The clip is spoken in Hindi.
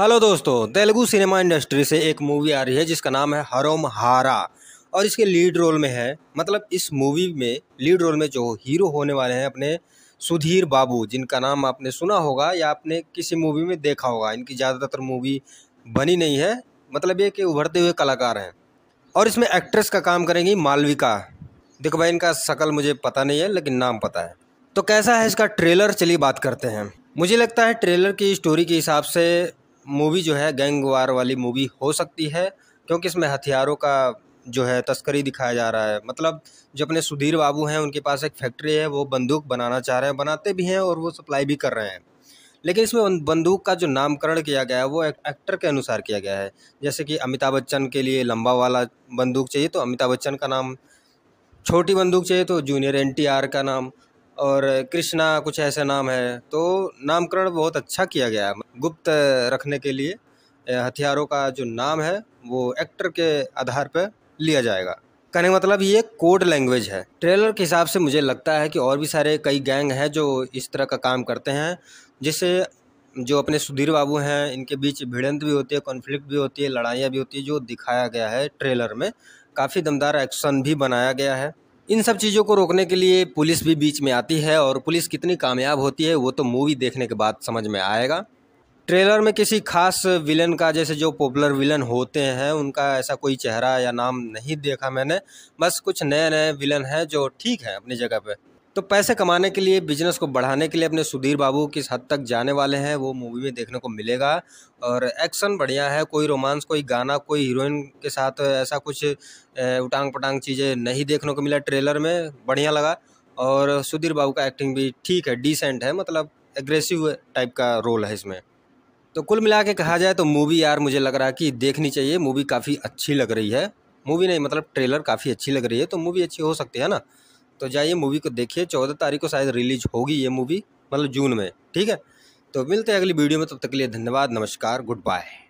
हेलो दोस्तों तेलुगु सिनेमा इंडस्ट्री से एक मूवी आ रही है जिसका नाम है हरोम हारा और इसके लीड रोल में है मतलब इस मूवी में लीड रोल में जो हीरो होने वाले हैं अपने सुधीर बाबू जिनका नाम आपने सुना होगा या आपने किसी मूवी में देखा होगा इनकी ज़्यादातर मूवी बनी नहीं है मतलब ये कि उभरते हुए कलाकार हैं और इसमें एक्ट्रेस का काम करेंगी मालविका देखो भाई इनका शकल मुझे पता नहीं है लेकिन नाम पता है तो कैसा है इसका ट्रेलर चलिए बात करते हैं मुझे लगता है ट्रेलर की स्टोरी के हिसाब से मूवी जो है गैंग वार वाली मूवी हो सकती है क्योंकि इसमें हथियारों का जो है तस्करी दिखाया जा रहा है मतलब जो अपने सुधीर बाबू हैं उनके पास एक फैक्ट्री है वो बंदूक बनाना चाह रहे हैं बनाते भी हैं और वो सप्लाई भी कर रहे हैं लेकिन इसमें बंदूक का जो नामकरण किया गया है वो एक, एक्टर के अनुसार किया गया है जैसे कि अमिताभ बच्चन के लिए लंबा वाला बंदूक चाहिए तो अमिताभ बच्चन का नाम छोटी बंदूक चाहिए तो जूनियर एन का नाम और कृष्णा कुछ ऐसे नाम है तो नामकरण बहुत अच्छा किया गया है गुप्त रखने के लिए हथियारों का जो नाम है वो एक्टर के आधार पर लिया जाएगा कहने का मतलब ये कोड लैंग्वेज है ट्रेलर के हिसाब से मुझे लगता है कि और भी सारे कई गैंग हैं जो इस तरह का काम करते हैं जिससे जो अपने सुधीर बाबू हैं इनके बीच भिड़ंत भी होती है कॉन्फ्लिक्ट भी होती है लड़ाइयाँ भी होती है जो दिखाया गया है ट्रेलर में काफ़ी दमदार एक्शन भी बनाया गया है इन सब चीज़ों को रोकने के लिए पुलिस भी बीच में आती है और पुलिस कितनी कामयाब होती है वो तो मूवी देखने के बाद समझ में आएगा ट्रेलर में किसी खास विलन का जैसे जो पॉपुलर विलन होते हैं उनका ऐसा कोई चेहरा या नाम नहीं देखा मैंने बस कुछ नए नए विलन हैं जो ठीक हैं अपनी जगह पर तो पैसे कमाने के लिए बिजनेस को बढ़ाने के लिए अपने सुधीर बाबू किस हद तक जाने वाले हैं वो मूवी में देखने को मिलेगा और एक्शन बढ़िया है कोई रोमांस कोई गाना कोई हीरोइन के साथ ऐसा कुछ उटांग पटांग चीज़ें नहीं देखने को मिला ट्रेलर में बढ़िया लगा और सुधीर बाबू का एक्टिंग भी ठीक है डिसेंट है मतलब एग्रेसिव टाइप का रोल है इसमें तो कुल मिला के कहा जाए तो मूवी यार मुझे लग रहा है कि देखनी चाहिए मूवी काफ़ी अच्छी लग रही है मूवी नहीं मतलब ट्रेलर काफ़ी अच्छी लग रही है तो मूवी अच्छी हो सकती है ना तो जाइए मूवी को देखिए चौदह तारीख को शायद रिलीज होगी ये मूवी मतलब जून में ठीक है तो मिलते हैं अगली वीडियो में तब तक के लिए धन्यवाद नमस्कार गुड बाय